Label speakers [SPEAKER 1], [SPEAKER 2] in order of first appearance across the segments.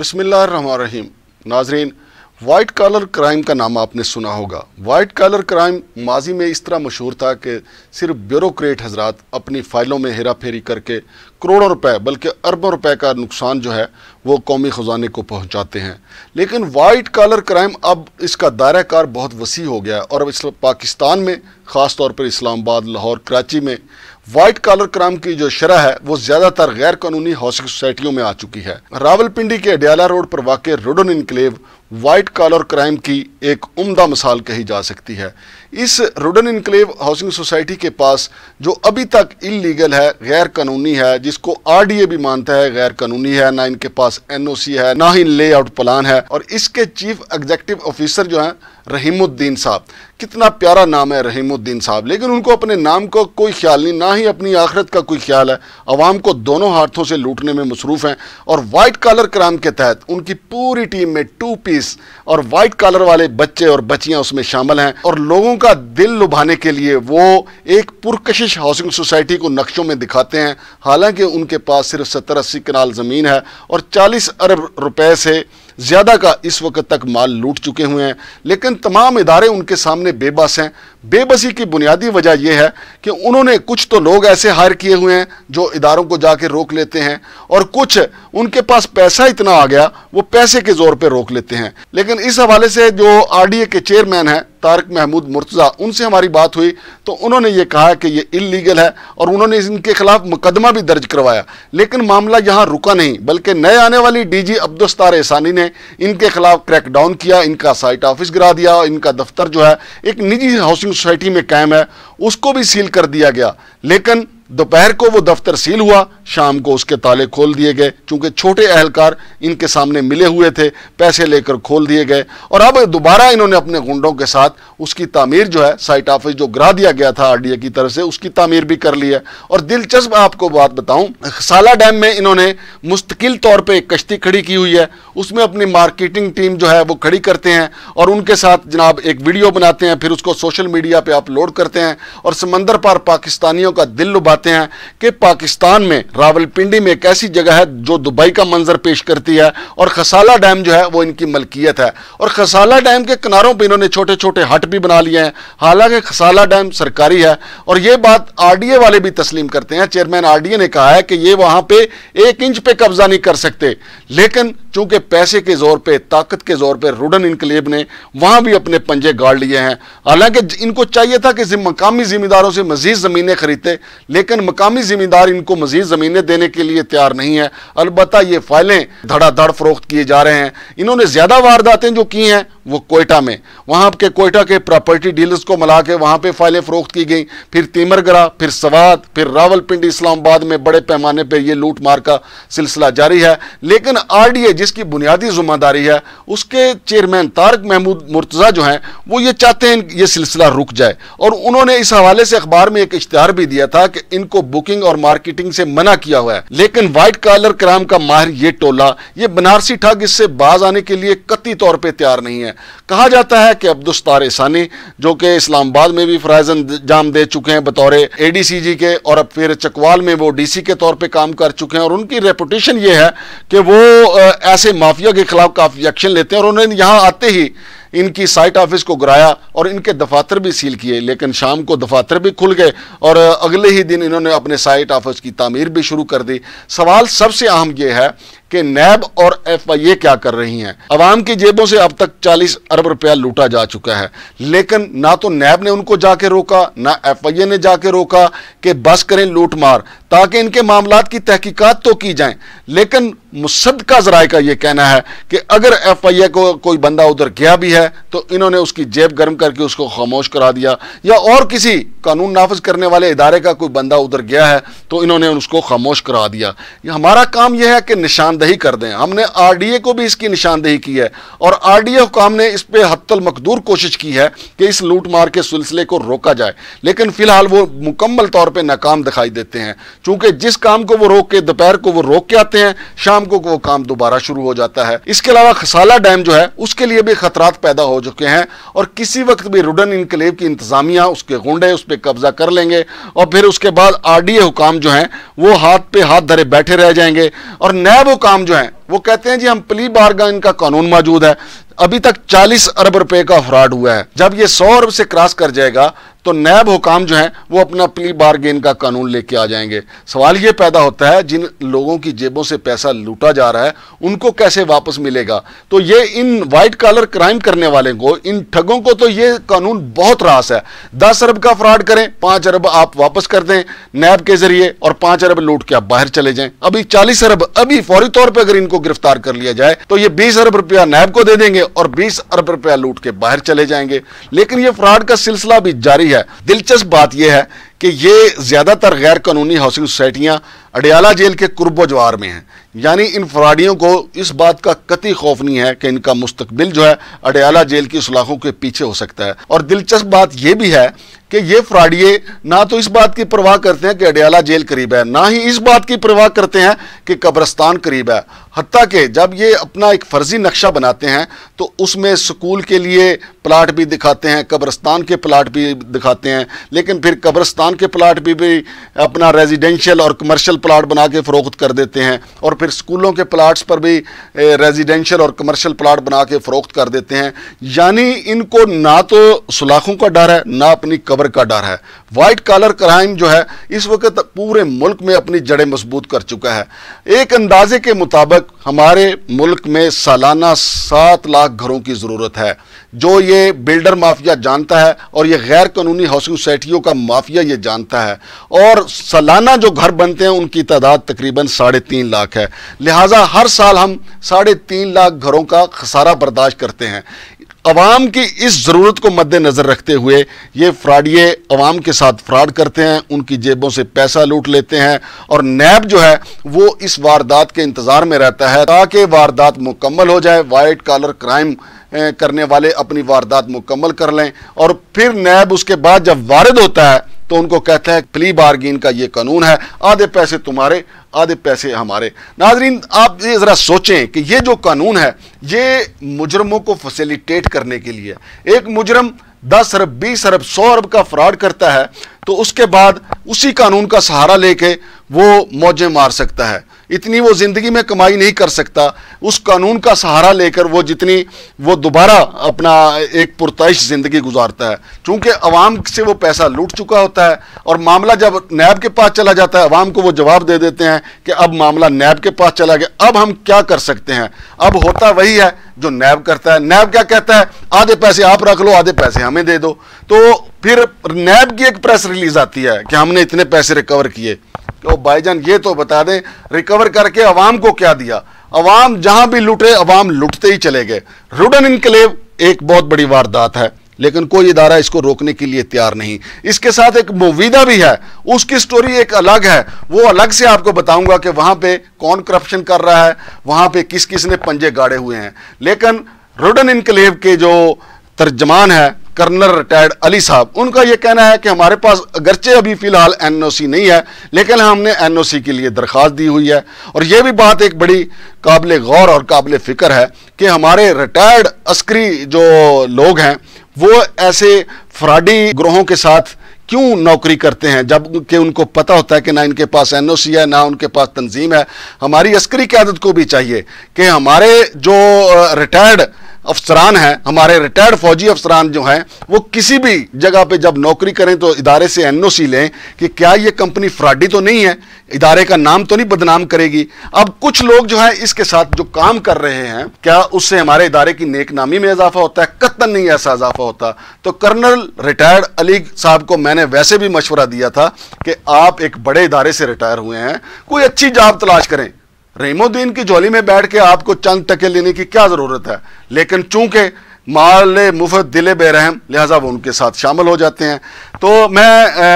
[SPEAKER 1] रही नाजरीन white collar crime का नाम आपने सुना होगा वाइट कॉलर क्राइम माजी में इस तरह मशहूर था कि सिर्फ ब्यूरोक्रेट हजरात अपनी फ़ाइलों में हेरा फेरी करके करोड़ों रुपए बल्कि अरबों रुपए का नुकसान जो है वो कौमी ख़जाने को पहुंचाते हैं लेकिन वाइट कॉलर क्राइम अब इसका दायरा कार बहुत वसी हो गया है और अब इस पाकिस्तान में ख़ास तौर पर इस्लामाबाद लाहौर कराची में व्हाइट कॉलर क्राइम की जो शरह है वो ज्यादातर गैर कानूनी हाउसिंग सोसाइटियों में आ चुकी है रावलपिंडी के अडियाला रोड पर वाकई रोडन इनक्लेव वाइट कॉलर क्राइम की एक उम्दा मिसाल कही जा सकती है इस रुडन इनक्लेव हाउसिंग सोसाइटी के पास जो अभी तक इलीगल है गैर कानूनी है जिसको आरडीए भी मानता है गैर कानूनी है ना इनके पास एनओसी है ना ही लेआउट प्लान है और इसके चीफ एग्जेक्टिव ऑफिसर जो हैं रहीमुद्दीन साहब कितना प्यारा नाम है रहीमुद्दीन साहब लेकिन उनको अपने नाम का को कोई ख्याल नहीं ना ही अपनी आखिरत का कोई ख्याल है अवाम को दोनों हाथों से लूटने में मसरूफ़ हैं और वाइट कॉलर क्राइम के तहत उनकी पूरी टीम में टू पी लेडीज़ और वाइट कॉलर वाले बच्चे और बच्चियां उसमें शामिल हैं और लोगों का दिल लुभाने के लिए वो एक पुरकशिश हाउसिंग सोसाइटी को नक्शों में दिखाते हैं हालांकि उनके पास सिर्फ सत्तर अस्सी कनाल ज़मीन है और चालीस अरब रुपए से ज़्यादा का इस वक्त तक माल लूट चुके हुए हैं लेकिन तमाम इदारे उनके सामने बेबस हैं बेबसी की बुनियादी वजह यह है कि उन्होंने कुछ तो लोग ऐसे हायर किए हुए हैं जो इदारों को जाके रोक लेते हैं और कुछ उनके पास पैसा इतना आ गया वो पैसे के जोर पर रोक लेते हैं लेकिन इस हवाले से जो आर डी ए के चेयरमैन हैं तारक महमूद मुर्तज़ा उनसे हमारी बात हुई तो उन्होंने ये कहा कि ये इलीगल है और उन्होंने इनके खिलाफ मुकदमा भी दर्ज करवाया लेकिन मामला यहाँ रुका नहीं बल्कि नए आने वाली डी जी अब्दुस्तार एहसानी ने इनके खिलाफ क्रैकडाउन किया इनका साइट ऑफिस गिरा दिया इनका दफ्तर जो है एक निजी हाउसिंग सोसाइटी में कायम है उसको भी सील कर दिया गया लेकिन दोपहर को वो दफ्तर सील हुआ शाम को उसके ताले खोल दिए गए क्योंकि छोटे अहलकार इनके सामने मिले हुए थे पैसे लेकर खोल दिए गए और अब दोबारा इन्होंने अपने गुंडों के साथ उसकी तामीर जो है साइट ऑफिस जो गिरा दिया गया था आर की तरफ से उसकी तामीर भी कर ली है और दिलचस्प आपको बात बताऊं साला डैम में इन्होंने मुस्तकिल तौर पर एक कश्ती खड़ी की हुई है उसमें अपनी मार्केटिंग टीम जो है वो खड़ी करते हैं और उनके साथ जनाब एक वीडियो बनाते हैं फिर उसको सोशल मीडिया पर अपलोड करते हैं और समंदर पर पाकिस्तानियों का दिल लुभा दिखाते हैं कि पाकिस्तान में रावलपिंडी में एक ऐसी जगह है जो दुबई का मंजर पेश करती है और खसाला डैम जो है वो इनकी मलकियत है और खसाला डैम के किनारों पर इन्होंने छोटे छोटे हट भी बना लिए हैं हालांकि खसाला डैम सरकारी है और ये बात आर वाले भी तस्लीम करते हैं चेयरमैन आर ने कहा है कि ये वहाँ पर एक इंच पर कब्जा नहीं कर सकते लेकिन चूंकि पैसे के जोर पे ताकत के जोर पे रूडन इनकलेब ने वहां भी अपने पंजे गाड़ लिए हैं हालांकि इनको चाहिए था कि मकामी जिम्मेदारों से मजीद ज़मीनें खरीदते लेकिन मकामी जिम्मेदार इनको मजीद ज़मीनें देने के लिए तैयार नहीं है अलबत् ये फाइलें धड़ाधड़ फरोख्त किए जा रहे हैं इन्होंने ज़्यादा वारदातें जो की हैं वो कोयटा में वहाँ के कोयटा के प्रॉपर्टी डीलर्स को मिला के वहाँ पर फाइलें फरोख्त की गई फिर तीमरगरा फिर सवाद फिर रावलपिंडी इस्लामाबाद में बड़े पैमाने पर यह लूट मार का सिलसिला जारी है लेकिन आर डी ए जिसकी बुनियादी जिम्मेदारी है उसके चेयरमैन तारक महमूद मुर्तज़ा जो हैं वो ये चाहते हैं ये सिलसिला रुक जाए और उन्होंने इस हवाले से अखबार में एक इश्तहार भी दिया था कि इनको बुकिंग और मार्केटिंग से मना किया हुआ है लेकिन वाइट कॉलर क्राइम का माहिर ये टोला ये बनारसी ठग इससे बाज आने के लिए कती तौर पर तैयार नहीं है कहा जाता है कि अब्दुस्तार सानी जो कि इस्लामाबाद में भी फ़राइज अंजाम दे चुके हैं बतौर ए के और अब फिर चकवाल में वो डी के तौर पर काम कर चुके हैं और उनकी रेपुटेशन ये है कि वो ऐसे माफिया के खिलाफ काफ़ी एक्शन लेते हैं और उन्होंने यहाँ आते ही इनकी साइट ऑफिस को गिराया और इनके दफातर भी सील किए लेकिन शाम को दफातर भी खुल गए और अगले ही दिन इन्होंने अपने साइट ऑफिस की तमीर भी शुरू कर दी सवाल सबसे अहम यह है कि नैब और एफ आई ए क्या कर रही हैं अवाम की जेबों से अब तक 40 अरब रुपया लूटा जा चुका है लेकिन ना तो नैब ने उनको जाके रोका ना एफ आई ए ने जाके रोका कि बस करें लूट मार ताकि इनके मामला की तहकीकात तो की जाए लेकिन का जराए का यह कहना है कि अगर एफ आई ए को कोई बंदा उधर गया भी है तो इन्होंने उसकी जेब गर्म करके उसको खामोश करा दिया या और किसी कानून नाफज करने वाले इदारे का कोई बंदा उधर गया है तो इन्होंने उसको खामोश करा दिया ये हमारा काम यह है कि निशानदही कर दें हमने आर डी ए को भी इसकी निशानदही की है और आर डी ए हुकाम ने इस पर हतल मकदूर कोशिश की है कि इस लूट मार के सिलसिले को रोका जाए लेकिन फिलहाल वो मुकम्मल तौर पर नाकाम दिखाई देते हैं चूंकि जिस काम को वो रोक के दोपहर को वो रोक के आते हैं शाम को वो काम दोबारा शुरू हो जाता है इसके अलावा खसाला डैम जो है उसके लिए भी खतरा पैदा हो चुके हैं और किसी वक्त भी रुडन इनकलेव की इंतजामिया उसके गुंडे उस पर पे कब्जा कर लेंगे और फिर उसके बाद आरडीए हुकाम जो हैं वो हाथ पे हाथ धरे बैठे रह जाएंगे और नैब हुकाम जो हैं वो कहते हैं जी हम प्ली बारगा इनका कानून मौजूद है अभी तक 40 अरब रुपए का फ्रॉड हुआ है जब ये 100 अरब से क्रॉस कर जाएगा तो नैब हुकाम जो है वो अपना प्ली बारगेन का कानून लेके आ जाएंगे सवाल ये पैदा होता है जिन लोगों की जेबों से पैसा लूटा जा रहा है उनको कैसे वापस मिलेगा तो ये इन वाइट कॉलर क्राइम करने वाले को इन ठगों को तो ये कानून बहुत रास है दस अरब का फ्रॉड करें पांच अरब आप वापस कर दें नैब के जरिए और पांच अरब लूट के आप बाहर चले जाए अभी चालीस अरब अभी फौरी तौर पर अगर इनको गिरफ्तार कर लिया जाए तो ये बीस अरब रुपया नैब को दे देंगे और 20 अरब रुपया लूट के बाहर चले जाएंगे लेकिन ये फ्रॉड का सिलसिला भी जारी है दिलचस्प बात यह है कि ये ज़्यादातर गैर कानूनी हाउसिंग सोसाइटियाँ अडयाला जेल के कुर्ब जवार में हैं यानी इन फ्रॉडियों को इस बात का कति खौफ नहीं है कि इनका मुस्तबिल जो है अडयाला जेल की सलाखों के पीछे हो सकता है और दिलचस्प बात यह भी है कि ये फ्राडिये ना तो इस बात की परवाह करते हैं कि अडयाला जेल करीब है ना ही इस बात की परवाह करते हैं कि कब्रस्तान करीब है हती कि जब ये अपना एक फर्जी नक्शा बनाते हैं तो उसमें स्कूल के लिए प्लाट भी दिखाते हैं कब्रस्तान के प्लाट भी दिखाते हैं लेकिन फिर कब्रस्तान के प्लाट भी भी अपना रेजिडेंशियल और कमर्शियल प्लाट बना के फ़रोख्त कर देते हैं और फिर स्कूलों के प्लाट्स पर भी रेजिडेंशियल और कमर्शियल प्लाट बना के फ़रोख्त कर देते हैं यानी इनको ना तो सलाखों का डर है ना अपनी खबर का डर है वाइट कॉलर क्राइम जो है इस वक्त पूरे मुल्क में अपनी जड़ें मजबूत कर चुका है एक अंदाजे के मुताबिक हमारे मुल्क में सालाना सात लाख घरों की ज़रूरत है जो ये बिल्डर माफिया जानता है और ये गैर कानूनी हाउसिंग सोसाइटियों का माफिया ये जानता है और सालाना जो घर बनते हैं उनकी तादाद तकरीबन साढ़े तीन लाख है लिहाजा हर साल हम साढ़े तीन लाख घरों का खसारा बर्दाश्त करते हैं अवाम की इस ज़रूरत को मद्देनज़र रखते हुए ये फ्राडिये अवाम के साथ फ्रॉड करते हैं उनकी जेबों से पैसा लूट लेते हैं और नैब जो है वो इस वारदात के इंतज़ार में रहता है ताकि वारदात मुकम्मल हो जाए वाइट कॉलर क्राइम करने वाले अपनी वारदात मुकम्मल कर लें और फिर नैब उसके बाद जब वारद होता है तो उनको कहता है प्ली बारगेन का ये कानून है आधे पैसे तुम्हारे आधे पैसे हमारे नाजरीन आप ये ज़रा सोचें कि ये जो कानून है ये मुजरमों को फैसिलिटेट करने के लिए एक मुजरम दस अरब बीस अरब सौ अरब का फ्रॉड करता है तो उसके बाद उसी कानून का सहारा लेके वो मौजें मार सकता है इतनी वो ज़िंदगी में कमाई नहीं कर सकता उस कानून का सहारा लेकर वो जितनी वो दोबारा अपना एक पुरतश ज़िंदगी गुजारता है चूँकि अवाम से वो पैसा लूट चुका होता है और मामला जब नैब के पास चला जाता है अवाम को वो जवाब दे देते हैं कि अब मामला नैब के पास चला गया अब हम क्या कर सकते हैं अब होता वही है जो नैब करता है नैब क्या कहता है आधे पैसे आप रख लो आधे पैसे हमें दे दो तो फिर नैब की एक प्रेस रिलीज आती है कि हमने इतने पैसे रिकवर किए कि ओ भाईजान ये तो बता दें रिकवर करके अवाम को क्या दिया अवाम जहां भी लुटे अवाम लुटते ही चले गए रुडन इनकलेव एक बहुत बड़ी वारदात है लेकिन कोई इदारा इसको रोकने के लिए तैयार नहीं इसके साथ एक मुविदा भी है उसकी स्टोरी एक अलग है वो अलग से आपको बताऊंगा कि वहां पे कौन करप्शन कर रहा है वहां पे किस किस ने पंजे गाड़े हुए हैं लेकिन रुडन इनकलेव के जो तर्जमान है कर्नल रिटायर्ड अली साहब उनका यह कहना है कि हमारे पास अगरचे अभी फ़िलहाल एन ओ सी नहीं है लेकिन हमने एन ओ सी के लिए दरख्वास्त दी हुई है और यह भी बात एक बड़ी काबिल गौर और काबिल फ़िक्र है कि हमारे रिटायर्ड अस्करी जो लोग हैं वो ऐसे फ्राडी ग्रोहों के साथ क्यों नौकरी करते हैं जब कि उनको पता होता है कि ना इनके पास एन है ना उनके पास तंजीम है हमारी अस्करी क्यादत को भी चाहिए कि हमारे जो रिटायर्ड अफसरान हैं हमारे रिटायर्ड फौजी अफसरान जो हैं वो किसी भी जगह पे जब नौकरी करें तो इदारे से एन लें कि क्या ये कंपनी फ्रॉडी तो नहीं है इदारे का नाम तो नहीं बदनाम करेगी अब कुछ लोग जो है इसके साथ जो काम कर रहे हैं क्या उससे हमारे इदारे की नेकनामी में इजाफा होता है कतन नहीं ऐसा इजाफा होता तो कर्नल रिटायर्ड अली साहब को मैंने वैसे भी मशवरा दिया था कि आप एक बड़े इदारे से रिटायर हुए हैं कोई अच्छी जॉब तलाश करें रहीमुद्दीन की झोली में बैठ के आपको चंद टके लेने की क्या ज़रूरत है लेकिन चूंकि माल मुफ्त दिल बेरहम लिहाजा वो उनके साथ शामिल हो जाते हैं तो मैं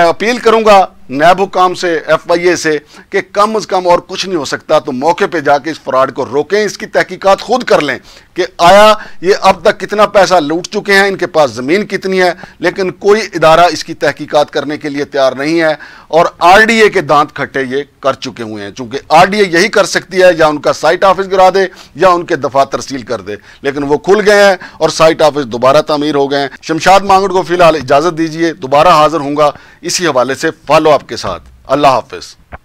[SPEAKER 1] अपील करूंगा नैब हुकाम से एफ आई ए से कि कम अज़ कम और कुछ नहीं हो सकता तो मौके पर जाके इस फ्रॉड को रोकें इसकी तहकीकत खुद कर लें कि आया ये अब तक कितना पैसा लूट चुके हैं इनके पास ज़मीन कितनी है लेकिन कोई इदारा इसकी तहकीकत करने के लिए तैयार नहीं है और आर डी ए के दांत खट्टे ये कर चुके हुए हैं चूँकि आर डी ए यही कर सकती है या उनका साइट ऑफिस गिरा दे या उनके दफातर सील कर दे लेकिन वो खुल गए हैं और साइट ऑफिस दोबारा तमीर हो गए हैं शमशाद मांगड़ को फिलहाल इजाज़त दीजिए दोबारा हाजिर होंगे इसी हवाले से फॉलो अप के साथ अल्लाह हाफिज़